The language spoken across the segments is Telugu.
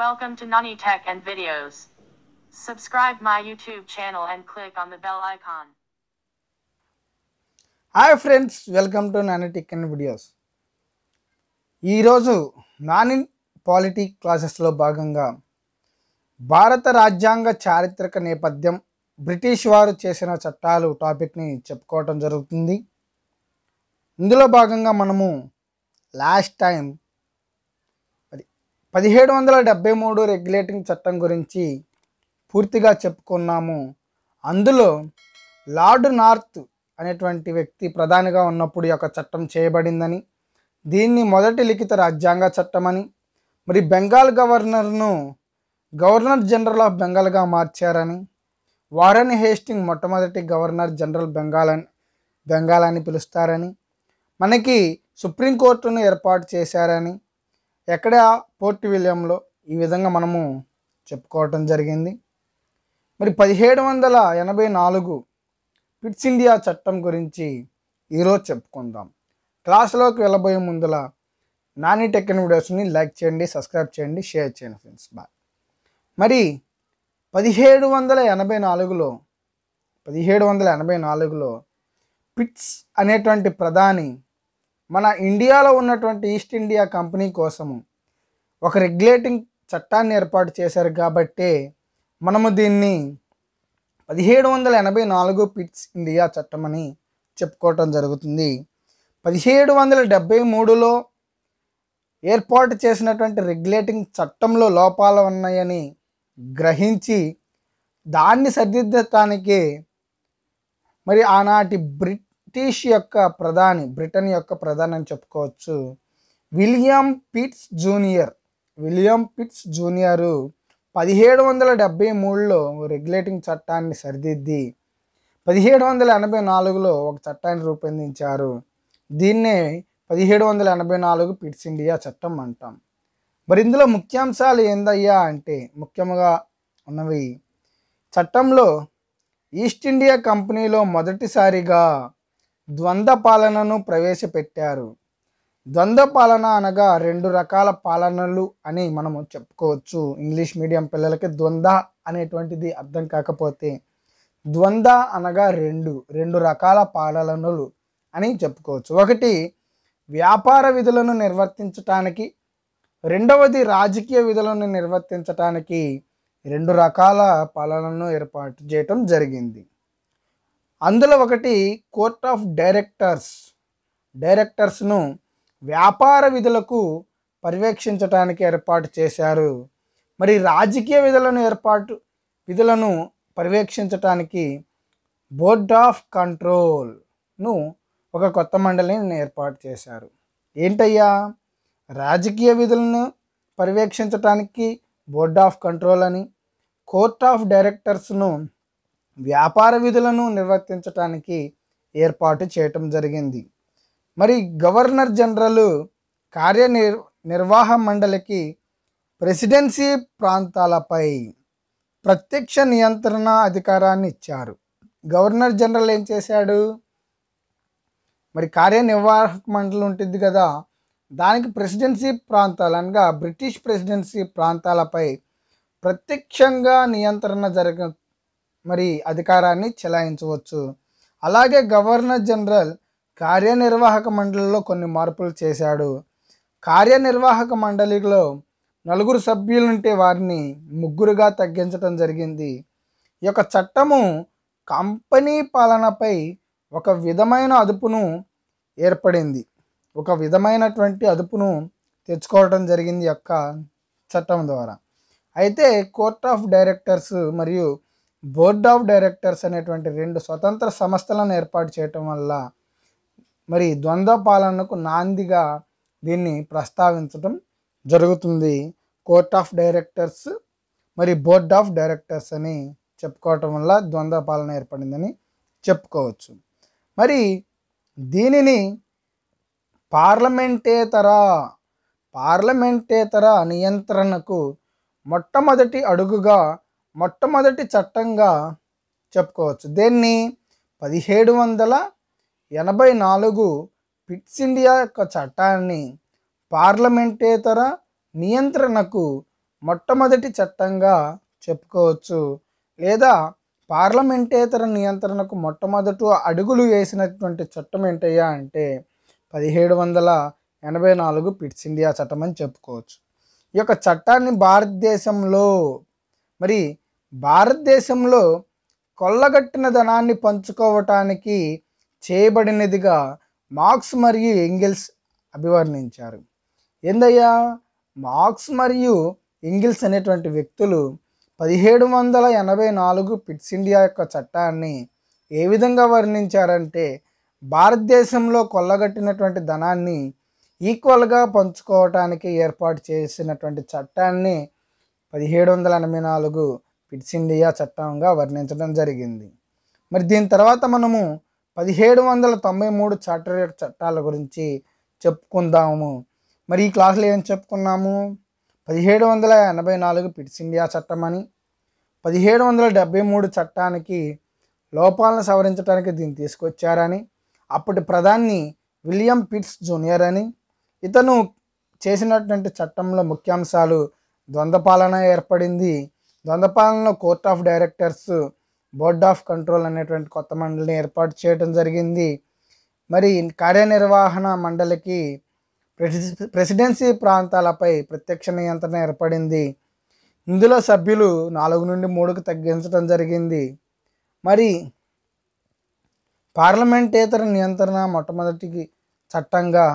Welcome to Nani Tech and Videos. Subscribe my YouTube channel and click on the bell icon. Hi hi friends welcome to Nani tech and videos ఈరోజు నాని పాలిటీ క్లాసెస్లో భాగంగా భారత రాజ్యాంగ చారిత్రక నేపథ్యం బ్రిటిష్ వారు చేసిన చట్టాలు టాపిక్ని చెప్పుకోవటం జరుగుతుంది ఇందులో భాగంగా మనము లాస్ట్ టైం పదిహేడు వందల డెబ్బై మూడు రెగ్యులేటింగ్ చట్టం గురించి పూర్తిగా చెప్పుకున్నాము అందులో లార్డ్ నార్త్ అనేటువంటి వ్యక్తి ప్రధానిగా ఉన్నప్పుడు యొక్క చట్టం చేయబడిందని దీన్ని మొదటి లిఖిత రాజ్యాంగ చట్టమని మరి బెంగాల్ గవర్నర్ను గవర్నర్ జనరల్ ఆఫ్ బెంగాల్గా మార్చారని వారన్ హేస్టింగ్ మొట్టమొదటి గవర్నర్ జనరల్ బెంగాల్ అని బెంగాల్ అని పిలుస్తారని మనకి సుప్రీంకోర్టును ఏర్పాటు చేశారని ఎక్కడ పోర్ట్ విలియంలో ఈ విధంగా మనము చెప్పుకోవటం జరిగింది మరి పదిహేడు వందల ఎనభై నాలుగు పిట్స్ ఇండియా చట్టం గురించి ఈరోజు చెప్పుకుందాం క్లాసులోకి వెళ్ళబోయే ముందుల నాని టెక్కిన వీడియోస్ని లైక్ చేయండి సబ్స్క్రైబ్ చేయండి షేర్ చేయండి ఫ్రెండ్స్ బాయ్ మరి పదిహేడు వందల ఎనభై నాలుగులో పదిహేడు వందల ఎనభై నాలుగులో పిట్స్ అనేటువంటి ప్రధాని మన ఇండియాలో ఉన్నటువంటి ఈస్ట్ ఇండియా కంపెనీ కోసము ఒక రెగ్యులేటింగ్ చట్టాన్ని ఏర్పాటు చేశారు కాబట్టే మనము దీన్ని పదిహేడు వందల ఎనభై నాలుగు పిట్స్ ఇండియా చట్టం అని చెప్పుకోవటం జరుగుతుంది పదిహేడు వందల డెబ్భై మూడులో ఏర్పాటు చేసినటువంటి రెగ్యులేటింగ్ చట్టంలో లోపాలు ఉన్నాయని గ్రహించి దాన్ని సరిదిద్దటానికి మరి ఆనాటి బ్రిట్ బ్రిటిష్ యొక్క ప్రధాని బ్రిటన్ యొక్క ప్రధాని అని చెప్పుకోవచ్చు William Pitts junior William Pitts junior పదిహేడు వందల డెబ్బై మూడులో రెగ్యులేటింగ్ చట్టాన్ని సరిదిద్ది పదిహేడు వందల ఎనభై నాలుగులో ఒక చట్టాన్ని రూపొందించారు దీన్నే పదిహేడు వందల ఎనభై నాలుగు పిట్స్ ఇండియా చట్టం అంటాం మరి ఇందులో ముఖ్యాంశాలు ఏందయ్యా అంటే ముఖ్యంగా ఉన్నవి చట్టంలో ఈస్ట్ ఇండియా కంపెనీలో మొదటిసారిగా ద్వంద్వ పాలనను ప్రవేశపెట్టారు ద్వంద్వ పాలన అనగా రెండు రకాల పాలనలు అని మనము చెప్పుకోవచ్చు ఇంగ్లీష్ మీడియం పిల్లలకి ద్వంద్వ అనేటువంటిది అర్థం కాకపోతే ద్వంద్వ అనగా రెండు రెండు రకాల పాలనలు అని చెప్పుకోవచ్చు ఒకటి వ్యాపార విధులను నిర్వర్తించటానికి రెండవది రాజకీయ విధులను నిర్వర్తించటానికి రెండు రకాల పాలనను ఏర్పాటు చేయటం జరిగింది అందులో ఒకటి కోర్ట్ ఆఫ్ డైరెక్టర్స్ డైరెక్టర్స్ను వ్యాపార విధులకు పర్యవేక్షించడానికి ఏర్పాటు చేశారు మరి రాజకీయ విధులను ఏర్పాటు విధులను పర్యవేక్షించటానికి బోర్డ్ ఆఫ్ కంట్రోల్ను ఒక కొత్త మండలిని ఏర్పాటు చేశారు ఏంటయ్యా రాజకీయ విధులను పర్యవేక్షించటానికి బోర్డ్ ఆఫ్ కంట్రోల్ అని కోర్ట్ ఆఫ్ డైరెక్టర్స్ను వ్యాపార విధులను నిర్వర్తించడానికి ఏర్పాటు చేయటం జరిగింది మరి గవర్నర్ జనరల్ కార్యనిర్ నిర్వాహ మండలికి ప్రెసిడెన్సీ ప్రాంతాలపై ప్రత్యక్ష నియంత్రణ అధికారాన్ని ఇచ్చారు గవర్నర్ జనరల్ ఏం చేశాడు మరి కార్యనిర్వాహక మండలి ఉంటుంది కదా దానికి ప్రెసిడెన్సీ ప్రాంతాలు అనగా బ్రిటిష్ ప్రెసిడెన్సీ ప్రాంతాలపై ప్రత్యక్షంగా నియంత్రణ జరగ మరి అధికారాన్ని చెలాయించవచ్చు అలాగే గవర్నర్ జనరల్ కార్యనిర్వాహక మండలిలో కొన్ని మార్పులు చేశాడు కార్యనిర్వాహక మండలిలో నలుగురు సభ్యులుంటే వారిని ముగ్గురుగా తగ్గించడం జరిగింది ఈ యొక్క చట్టము కంపెనీ పాలనపై ఒక విధమైన అదుపును ఏర్పడింది ఒక విధమైనటువంటి అదుపును తెచ్చుకోవడం జరిగింది యొక్క చట్టం ద్వారా అయితే కోర్ట్ ఆఫ్ డైరెక్టర్స్ మరియు బోర్డ్ ఆఫ్ డైరెక్టర్స్ అనేటువంటి రెండు స్వతంత్ర సంస్థలను ఏర్పాటు చేయటం వల్ల మరి ద్వంద్వ పాలనకు నాందిగా దీన్ని ప్రస్తావించడం జరుగుతుంది కోర్ట్ ఆఫ్ డైరెక్టర్స్ మరి బోర్డ్ ఆఫ్ డైరెక్టర్స్ అని చెప్పుకోవటం వల్ల ద్వంద్వ పాలన ఏర్పడిందని చెప్పుకోవచ్చు మరి దీనిని పార్లమెంటేతర పార్లమెంటేతర నియంత్రణకు మొట్టమొదటి అడుగుగా మొట్టమొదటి చట్టంగా చెప్పుకోవచ్చు దీన్ని పదిహేడు వందల ఎనభై నాలుగు పిట్స్ ఇండియా యొక్క చట్టాన్ని పార్లమెంటేతర నియంత్రణకు మొట్టమొదటి చట్టంగా చెప్పుకోవచ్చు లేదా పార్లమెంటేతర నియంత్రణకు మొట్టమొదటి అడుగులు వేసినటువంటి చట్టం ఏంటయ్యా అంటే పదిహేడు వందల ఎనభై నాలుగు పిట్స్ ఇండియా చట్టం అని చెప్పుకోవచ్చు ఈ యొక్క చట్టాన్ని భారతదేశంలో మరి భారతదేశంలో కొల్లగట్టిన ధనాన్ని పంచుకోవటానికి చేయబడినదిగా మార్క్స్ మరియు ఎంగిల్స్ అభివర్ణించారు ఏందయ్యా మార్క్స్ మరియు ఇంగిల్స్ అనేటువంటి వ్యక్తులు పదిహేడు వందల ఎనభై నాలుగు పిట్స్ ఇండియా యొక్క చట్టాన్ని ఏ విధంగా వర్ణించారంటే భారతదేశంలో కొల్లగట్టినటువంటి ధనాన్ని ఈక్వల్గా పంచుకోవటానికి ఏర్పాటు చేసినటువంటి చట్టాన్ని పదిహేడు వందల ఎనభై నాలుగు ఫిట్స్ ఇండియా చట్టంగా వర్ణించడం జరిగింది మరి దీని తర్వాత మనము పదిహేడు వందల తొంభై మూడు చార్టరేట్ చట్టాల గురించి చెప్పుకుందాము మరి ఈ క్లాసులో ఏం చెప్పుకున్నాము పదిహేడు వందల ఎనభై నాలుగు పిట్స్ ఇండియా చట్టం అని పదిహేడు వందల డెబ్బై మూడు చట్టానికి లోపాలను సవరించడానికి దీన్ని తీసుకొచ్చారని అప్పటి ప్రధాని విలియం పిట్స్ జూనియర్ అని ఇతను చేసినటువంటి చట్టంలో ముఖ్యాంశాలు ద్వంద్వ పాలన ఏర్పడింది దొందపాలన court of directors board of control అనేటువంటి కొత్త మండలిని ఏర్పాటు చేయడం జరిగింది మరి కార్యనిర్వహణ మండలికి ప్రెసిడెన్సీ ప్రాంతాలపై ప్రత్యక్ష నియంత్రణ ఏర్పడింది ఇందులో సభ్యులు నాలుగు నుండి మూడుకు తగ్గించడం జరిగింది మరి పార్లమెంటేతర నియంత్రణ మొట్టమొదటికి చట్టంగా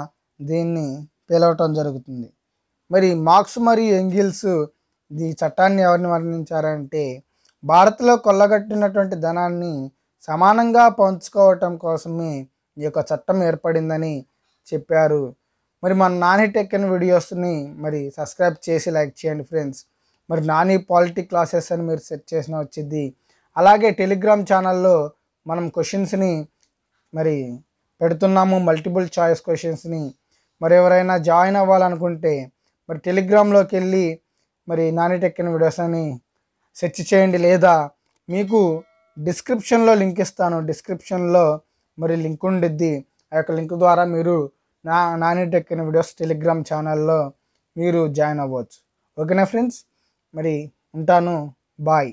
దీన్ని పిలవటం జరుగుతుంది మరి మార్క్స్ మరియు ఎంగిల్స్ ఈ చట్టాన్ని ఎవరిని వర్ణించారంటే భారత్లో కొల్లగట్టినటువంటి ధనాన్ని సమానంగా పంచుకోవటం కోసమే ఈ యొక్క చట్టం ఏర్పడిందని చెప్పారు మరి మన నాని టెక్ వీడియోస్ని మరి సబ్స్క్రైబ్ చేసి లైక్ చేయండి ఫ్రెండ్స్ మరి నాని పాలిటిక్ క్లాసెస్ అని మీరు సెర్చ్ చేసిన వచ్చింది అలాగే టెలిగ్రామ్ ఛానల్లో మనం క్వశ్చన్స్ని మరి పెడుతున్నాము మల్టిపుల్ చాయిస్ క్వశ్చన్స్ని మరి ఎవరైనా జాయిన్ అవ్వాలనుకుంటే మరి టెలిగ్రామ్లోకి వెళ్ళి మరి నాని టెక్ వీడియోస్ అని సెర్చ్ చేయండి లేదా మీకు డిస్క్రిప్షన్లో లింక్ ఇస్తాను డిస్క్రిప్షన్లో మరి లింక్ ఉండిద్ది ఆ యొక్క లింక్ ద్వారా మీరు నా నాని వీడియోస్ టెలిగ్రామ్ ఛానల్లో మీరు జాయిన్ అవ్వచ్చు ఓకేనా ఫ్రెండ్స్ మరి ఉంటాను బాయ్